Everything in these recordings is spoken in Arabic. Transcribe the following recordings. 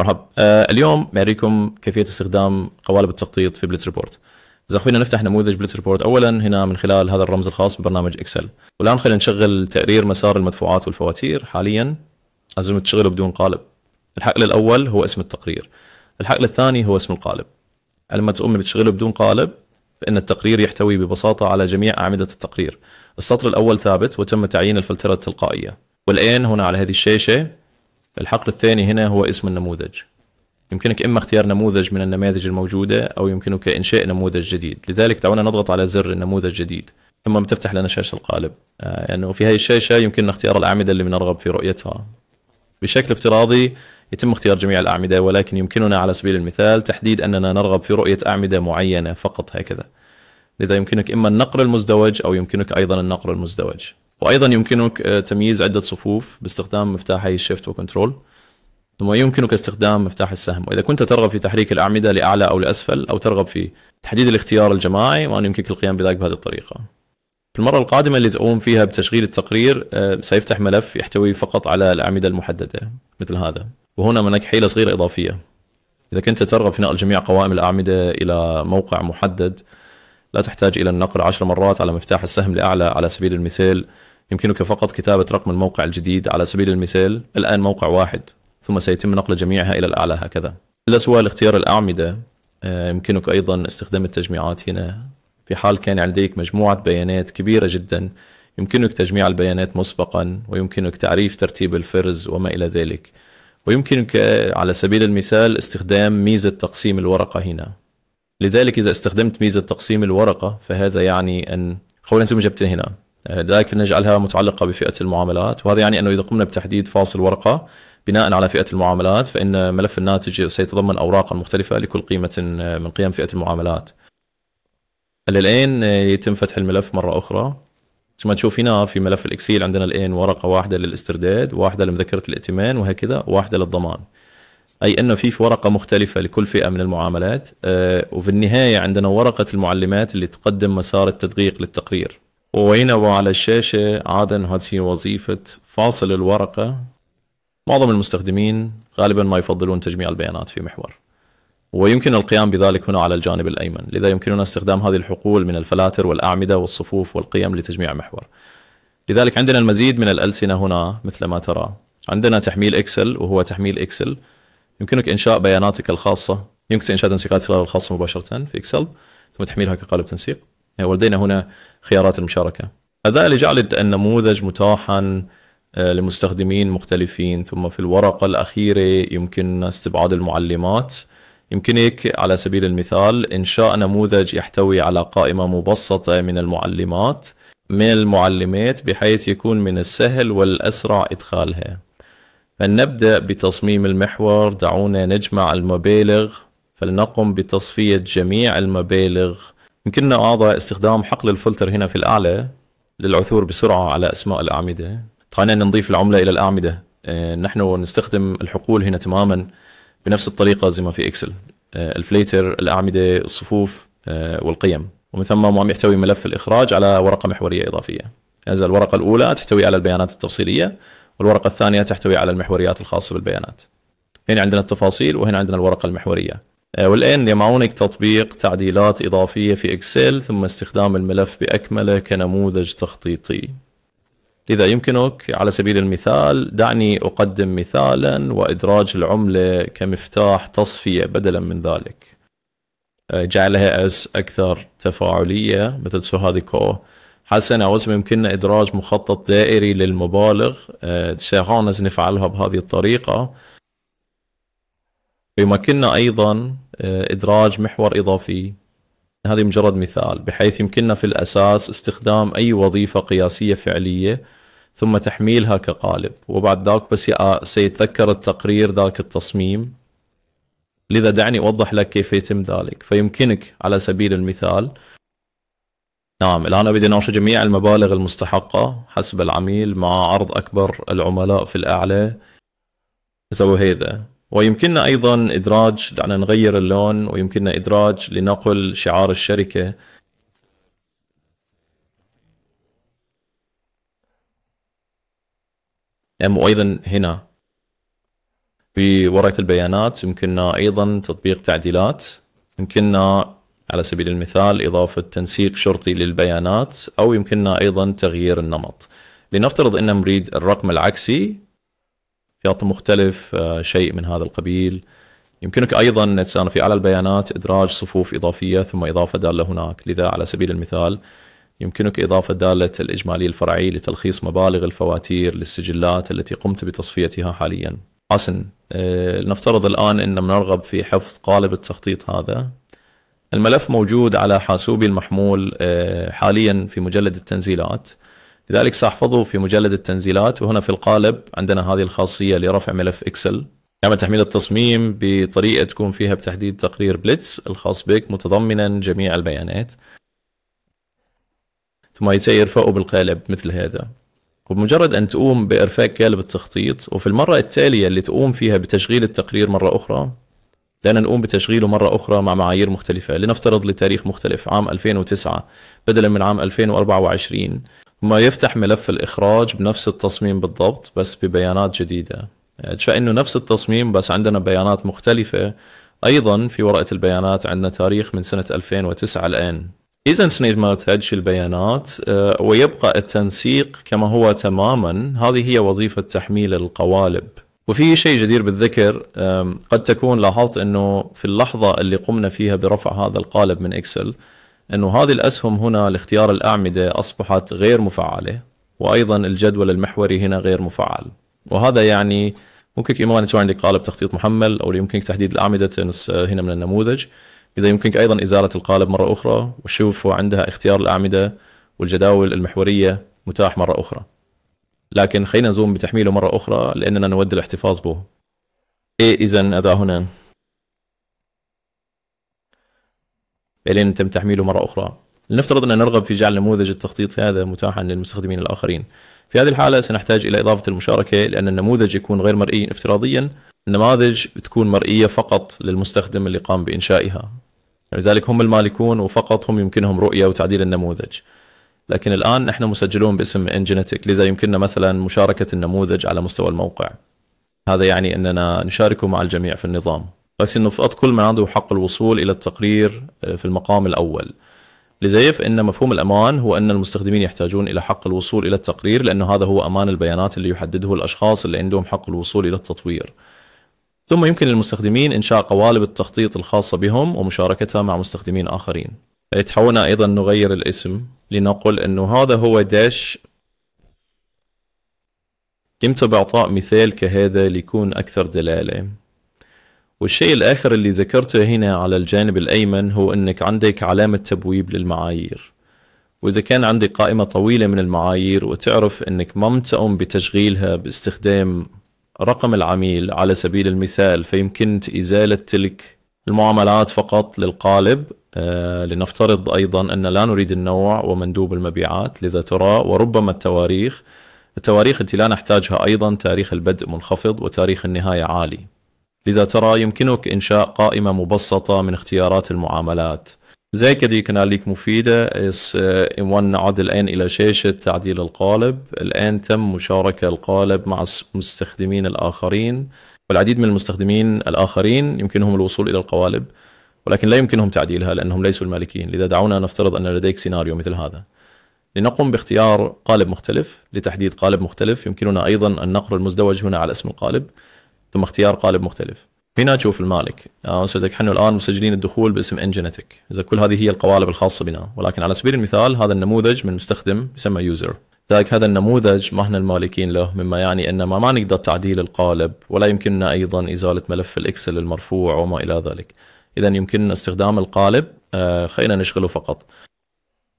مرحبا آه اليوم بوريكم كيفيه استخدام قوالب التخطيط في بليتس ريبورت اذا خلينا نفتح نموذج بليتس ريبورت اولا هنا من خلال هذا الرمز الخاص ببرنامج اكسل والان خلينا نشغل تقرير مسار المدفوعات والفواتير حاليا لازم تشغله بدون قالب الحقل الاول هو اسم التقرير الحقل الثاني هو اسم القالب لما تقوم بتشغله بدون قالب فان التقرير يحتوي ببساطه على جميع اعمده التقرير السطر الاول ثابت وتم تعيين الفلتره التلقائيه والان هنا على هذه الشاشه الحقل الثاني هنا هو اسم النموذج يمكنك إما اختيار نموذج من النماذج الموجودة أو يمكنك إنشاء نموذج جديد لذلك دعونا نضغط على زر النموذج الجديد ثم بتفتح لنا شاشة القالب لأنه يعني في هذه الشاشة يمكننا اختيار الأعمدة اللي بنرغب في رؤيتها بشكل افتراضي يتم اختيار جميع الأعمدة ولكن يمكننا على سبيل المثال تحديد أننا نرغب في رؤية أعمدة معينة فقط هكذا لذا يمكنك إما النقر المزدوج أو يمكنك أيضا النقر المزدوج وايضا يمكنك آه، تمييز عده صفوف باستخدام مفتاحي الشيفت وكنترول ثم يمكنك استخدام مفتاح السهم واذا كنت ترغب في تحريك الاعمده لاعلى او لاسفل او ترغب في تحديد الاختيار الجماعي وان يمكنك القيام بذلك بهذه الطريقه في المرة القادمة اللي تقوم فيها بتشغيل التقرير آه، سيفتح ملف يحتوي فقط على الأعمدة المحددة مثل هذا وهنا منك حيلة صغيرة إضافية إذا كنت ترغب في نقل جميع قوائم الأعمدة إلى موقع محدد لا تحتاج إلى النقر عشر مرات على مفتاح السهم لأعلى على سبيل المثال يمكنك فقط كتابة رقم الموقع الجديد على سبيل المثال الآن موقع واحد ثم سيتم نقل جميعها إلى الأعلى هكذا إلا سوى لاختيار الأعمدة آه، يمكنك أيضا استخدام التجميعات هنا في حال كان عندك مجموعة بيانات كبيرة جدا يمكنك تجميع البيانات مسبقا ويمكنك تعريف ترتيب الفرز وما إلى ذلك ويمكنك على سبيل المثال استخدام ميزة تقسيم الورقة هنا لذلك إذا استخدمت ميزة تقسيم الورقة فهذا يعني أن خلينا نسوي جبت هنا لذلك آه، نجعلها متعلقه بفئه المعاملات وهذا يعني انه اذا قمنا بتحديد فاصل ورقه بناء على فئه المعاملات فان ملف الناتج سيتضمن اوراقا مختلفه لكل قيمه آه، من قيم فئه المعاملات. الان آه، يتم فتح الملف مره اخرى ثم تشوف هنا في ملف الاكسيل عندنا الان ورقه واحده للاسترداد، واحده لمذكره الائتمان وهكذا، واحده للضمان. اي انه في ورقه مختلفه لكل فئه من المعاملات وفي النهايه عندنا ورقه المعلمات اللي تقدم مسار التدقيق للتقرير وينبو وعلى الشاشة عادة هذه وظيفة فاصل الورقة معظم المستخدمين غالبا ما يفضلون تجميع البيانات في محور ويمكن القيام بذلك هنا على الجانب الأيمن لذا يمكننا استخدام هذه الحقول من الفلاتر والأعمدة والصفوف والقيم لتجميع محور لذلك عندنا المزيد من الألسنة هنا مثل ما ترى عندنا تحميل إكسل وهو تحميل إكسل يمكنك إنشاء بياناتك الخاصة يمكن إنشاء تنسيقات الخاصة مباشرة في إكسل ثم تحميلها كقالب تنسيق ولدينا هنا خيارات المشاركه هذا لجعل النموذج متاحا آه، لمستخدمين مختلفين ثم في الورقه الاخيره يمكننا استبعاد المعلمات يمكنك على سبيل المثال انشاء نموذج يحتوي على قائمه مبسطه من المعلمات من المعلمات بحيث يكون من السهل والاسرع ادخالها فلنبدا بتصميم المحور دعونا نجمع المبالغ فلنقم بتصفيه جميع المبالغ يمكننا اعضاء استخدام حقل الفلتر هنا في الأعلى للعثور بسرعة على أسماء الأعمدة خلينا نضيف العملة إلى الأعمدة آه، نحن نستخدم الحقول هنا تماما بنفس الطريقة زي ما في إكسل آه، الفليتر الأعمدة الصفوف آه، والقيم ومن ثم عم يحتوي ملف الإخراج على ورقة محورية إضافية إذا الورقة الأولى تحتوي على البيانات التفصيلية والورقة الثانية تحتوي على المحوريات الخاصة بالبيانات هنا عندنا التفاصيل وهنا عندنا الورقة المحورية آه، والآن يمعونك تطبيق تعديلات إضافية في إكسل ثم استخدام الملف بأكمله كنموذج تخطيطي لذا يمكنك على سبيل المثال دعني أقدم مثالا وإدراج العملة كمفتاح تصفية بدلا من ذلك آه، جعلها اس اكثر تفاعليه مثل كو حسنا واسم يمكننا ادراج مخطط دائري للمبالغ آه، سيخانز نفعلها بهذه الطريقه ويمكننا ايضا آه، ادراج محور اضافي هذه مجرد مثال بحيث يمكننا في الاساس استخدام اي وظيفه قياسيه فعليه ثم تحميلها كقالب وبعد ذاك بس سيتذكر التقرير ذاك التصميم لذا دعني اوضح لك كيف يتم ذلك فيمكنك على سبيل المثال نعم الآن أريد أن جميع المبالغ المستحقة حسب العميل مع عرض أكبر العملاء في الأعلى اسوي هذا ويمكننا ايضا ادراج دعنا نغير اللون ويمكننا ادراج لنقل شعار الشركه وايضا هنا بورقه البيانات يمكننا ايضا تطبيق تعديلات يمكننا على سبيل المثال اضافه تنسيق شرطي للبيانات او يمكننا ايضا تغيير النمط لنفترض ان نريد الرقم العكسي في مختلف آه، شيء من هذا القبيل يمكنك ايضا أن في اعلى البيانات ادراج صفوف اضافيه ثم اضافه داله هناك لذا على سبيل المثال يمكنك إضافة دالة الإجمالي الفرعي لتلخيص مبالغ الفواتير للسجلات التي قمت بتصفيتها حاليا حسن آه، لنفترض الآن أننا نرغب في حفظ قالب التخطيط هذا الملف موجود على حاسوبي المحمول آه، حاليا في مجلد التنزيلات لذلك ساحفظه في مجلد التنزيلات وهنا في القالب عندنا هذه الخاصيه لرفع ملف اكسل نعمل تحميل التصميم بطريقه تكون فيها بتحديد تقرير بليتس الخاص بك متضمنا جميع البيانات ثم يتم يرفقه بالقالب مثل هذا وبمجرد ان تقوم بارفاق قالب التخطيط وفي المره التاليه اللي تقوم فيها بتشغيل التقرير مره اخرى لأن نقوم بتشغيله مرة أخرى مع معايير مختلفة لنفترض لتاريخ مختلف عام 2009 بدلا من عام 2024 ما يفتح ملف الاخراج بنفس التصميم بالضبط بس ببيانات جديده يعني فانه نفس التصميم بس عندنا بيانات مختلفه ايضا في ورقه البيانات عندنا تاريخ من سنه 2009 الان اذا سنيد ما تهج البيانات آه، ويبقى التنسيق كما هو تماما هذه هي وظيفه تحميل القوالب وفي شيء جدير بالذكر قد تكون لاحظت انه في اللحظه اللي قمنا فيها برفع هذا القالب من اكسل انه هذه الاسهم هنا لاختيار الاعمده اصبحت غير مفعله وايضا الجدول المحوري هنا غير مفعل وهذا يعني ممكن اما ان يكون عندك قالب تخطيط محمل او يمكنك تحديد الاعمده آه، هنا من النموذج اذا يمكنك ايضا ازاله القالب مره اخرى وشوف عندها اختيار الاعمده والجداول المحوريه متاح مره اخرى لكن خلينا نزوم بتحميله مره اخرى لاننا نود الاحتفاظ به ايه اذا هذا هنا الين تم تحميله مره اخرى لنفترض ان نرغب في جعل نموذج التخطيط هذا متاحا للمستخدمين الاخرين في هذه الحاله سنحتاج الى اضافه المشاركه لان النموذج يكون غير مرئي افتراضيا النماذج تكون مرئيه فقط للمستخدم اللي قام بانشائها لذلك هم المالكون وفقط هم يمكنهم رؤيه وتعديل النموذج لكن الان نحن مسجلون باسم انجينيتك لذا يمكننا مثلا مشاركه النموذج على مستوى الموقع هذا يعني اننا نشاركه مع الجميع في النظام بس انه فقط كل من عنده حق الوصول الى التقرير آه، في المقام الاول لزيف ان مفهوم الامان هو ان المستخدمين يحتاجون الى حق الوصول الى التقرير لانه هذا هو امان البيانات اللي يحدده الاشخاص اللي عندهم حق الوصول الى التطوير ثم يمكن للمستخدمين انشاء قوالب التخطيط الخاصه بهم ومشاركتها مع مستخدمين اخرين تحاولنا ايضا نغير الاسم لنقل انه هذا هو داش قمت باعطاء مثال كهذا ليكون اكثر دلاله والشيء الآخر اللي ذكرته هنا على الجانب الأيمن هو أنك عندك علامة تبويب للمعايير وإذا كان عندك قائمة طويلة من المعايير وتعرف أنك ما متأم بتشغيلها باستخدام رقم العميل على سبيل المثال فيمكن إزالة تلك المعاملات فقط للقالب آه لنفترض أيضا أن لا نريد النوع ومندوب المبيعات لذا ترى وربما التواريخ التواريخ التي لا نحتاجها أيضا تاريخ البدء منخفض وتاريخ النهاية عالي لذا ترى يمكنك إنشاء قائمة مبسطة من اختيارات المعاملات زي كده كان عليك مفيدة آه، إن نعد الآن إلى شاشة تعديل القالب الآن تم مشاركة القالب مع المستخدمين الآخرين والعديد من المستخدمين الآخرين يمكنهم الوصول إلى القوالب ولكن لا يمكنهم تعديلها لأنهم ليسوا المالكين لذا دعونا نفترض أن لديك سيناريو مثل هذا لنقوم باختيار قالب مختلف لتحديد قالب مختلف يمكننا أيضا أن نقر المزدوج هنا على اسم القالب ثم اختيار قالب مختلف هنا تشوف المالك آه، سيدك احنا الان مسجلين الدخول باسم انجنتك اذا كل هذه هي القوالب الخاصه بنا ولكن على سبيل المثال هذا النموذج من مستخدم يسمى يوزر ذلك هذا النموذج ما احنا المالكين له مما يعني ان ما, ما نقدر تعديل القالب ولا يمكننا ايضا ازاله ملف الاكسل المرفوع وما الى ذلك اذا يمكننا استخدام القالب آه، خلينا نشغله فقط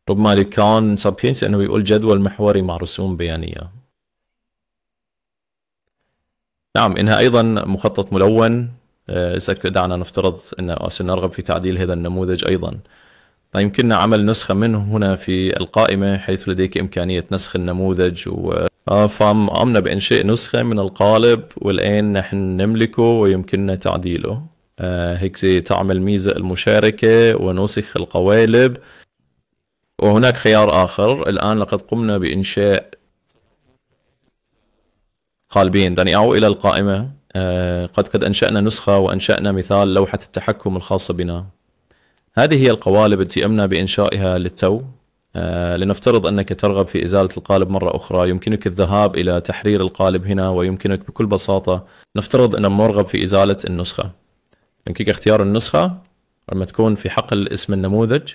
ربما كان سابينس انه يقول جدول محوري مع رسوم بيانيه نعم انها ايضا مخطط ملون آه، دعنا نفترض ان سنرغب في تعديل هذا النموذج ايضا فيمكننا نعم، عمل نسخه منه هنا في القائمه حيث لديك امكانيه نسخ النموذج و آه، فقمنا بانشاء نسخه من القالب والان نحن نملكه ويمكننا تعديله آه، هيك تعمل ميزه المشاركه ونسخ القوالب وهناك خيار آخر الآن لقد قمنا بإنشاء قالبين دعني أعود إلى القائمة آه، قد قد أنشأنا نسخة وأنشأنا مثال لوحة التحكم الخاصة بنا هذه هي القوالب التي أمنا بإنشائها للتو آه، لنفترض أنك ترغب في إزالة القالب مرة أخرى يمكنك الذهاب إلى تحرير القالب هنا ويمكنك بكل بساطة نفترض أن مرغب في إزالة النسخة يمكنك اختيار النسخة لما تكون في حقل اسم النموذج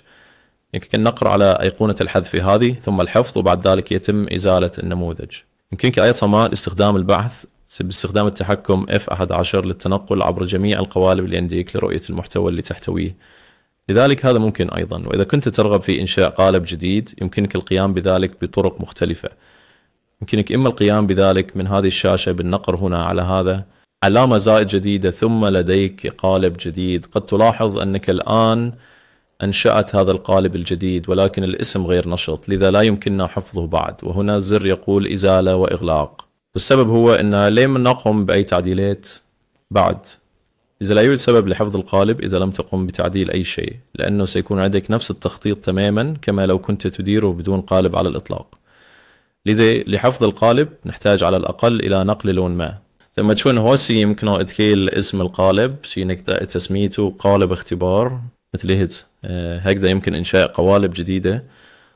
يمكنك النقر على أيقونة الحذف هذه ثم الحفظ وبعد ذلك يتم إزالة النموذج يمكنك أيضا صمال استخدام البحث باستخدام التحكم F11 للتنقل عبر جميع القوالب اللي عندك لرؤية المحتوى اللي تحتويه لذلك هذا ممكن أيضا وإذا كنت ترغب في إنشاء قالب جديد يمكنك القيام بذلك بطرق مختلفة يمكنك إما القيام بذلك من هذه الشاشة بالنقر هنا على هذا علامة زائد جديدة ثم لديك قالب جديد قد تلاحظ أنك الآن أنشأت هذا القالب الجديد ولكن الاسم غير نشط لذا لا يمكننا حفظه بعد وهنا زر يقول إزالة وإغلاق والسبب هو أن لم نقم بأي تعديلات بعد إذا لا يوجد سبب لحفظ القالب إذا لم تقم بتعديل أي شيء لأنه سيكون عندك نفس التخطيط تماما كما لو كنت تديره بدون قالب على الإطلاق لذا لحفظ القالب نحتاج على الأقل إلى نقل لون ما لما تشون هوسي يمكنه إدخيل اسم القالب شي تسميته قالب اختبار مثل هيدز آه، هكذا يمكن إنشاء قوالب جديدة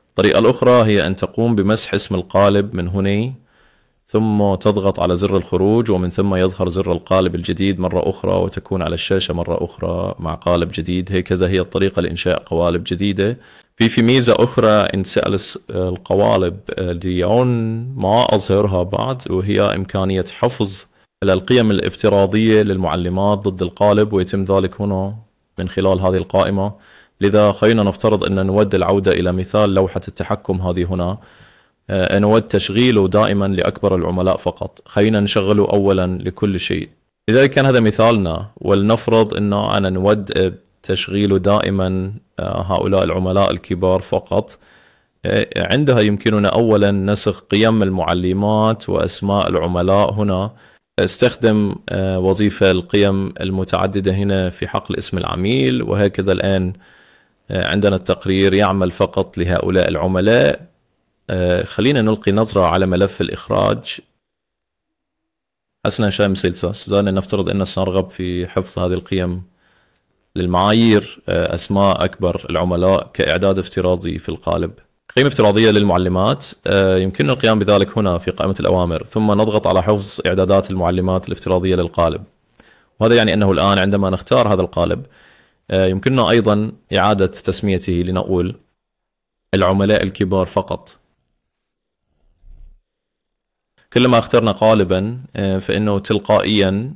الطريقة الأخرى هي أن تقوم بمسح اسم القالب من هنا ثم تضغط على زر الخروج ومن ثم يظهر زر القالب الجديد مرة أخرى وتكون على الشاشة مرة أخرى مع قالب جديد هكذا هي الطريقة لإنشاء قوالب جديدة في في ميزة أخرى إن سأل القوالب آه، ديون ما أظهرها بعد وهي إمكانية حفظ القيم الافتراضية للمعلمات ضد القالب ويتم ذلك هنا من خلال هذه القائمة لذا خلينا نفترض أن نود العودة إلى مثال لوحة التحكم هذه هنا آه، نود تشغيله دائما لأكبر العملاء فقط خلينا نشغله أولا لكل شيء لذلك كان هذا مثالنا ولنفرض أنه أنا نود تشغيله دائما آه، هؤلاء العملاء الكبار فقط آه، عندها يمكننا أولا نسخ قيم المعلمات وأسماء العملاء هنا استخدم آه، وظيفة القيم المتعددة هنا في حقل اسم العميل وهكذا الآن آه، عندنا التقرير يعمل فقط لهؤلاء العملاء آه، خلينا نلقي نظرة على ملف الإخراج حسنا شام سيلسا زالنا نفترض أن سنرغب في حفظ هذه القيم للمعايير أسماء أكبر العملاء كإعداد افتراضي في القالب قيمة افتراضية للمعلمات آه، يمكننا القيام بذلك هنا في قائمة الأوامر ثم نضغط على حفظ إعدادات المعلمات الافتراضية للقالب وهذا يعني أنه الآن عندما نختار هذا القالب آه، يمكننا أيضا إعادة تسميته لنقول العملاء الكبار فقط كلما اخترنا قالبا آه، فإنه تلقائيا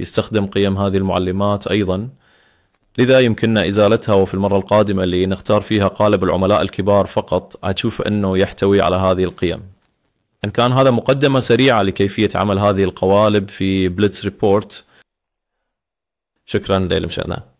يستخدم قيم هذه المعلمات أيضا لذا يمكننا ازالتها وفي المره القادمه اللي نختار فيها قالب العملاء الكبار فقط هتشوف انه يحتوي على هذه القيم. ان كان هذا مقدمه سريعه لكيفيه عمل هذه القوالب في بليتس ريبورت شكرا ليلى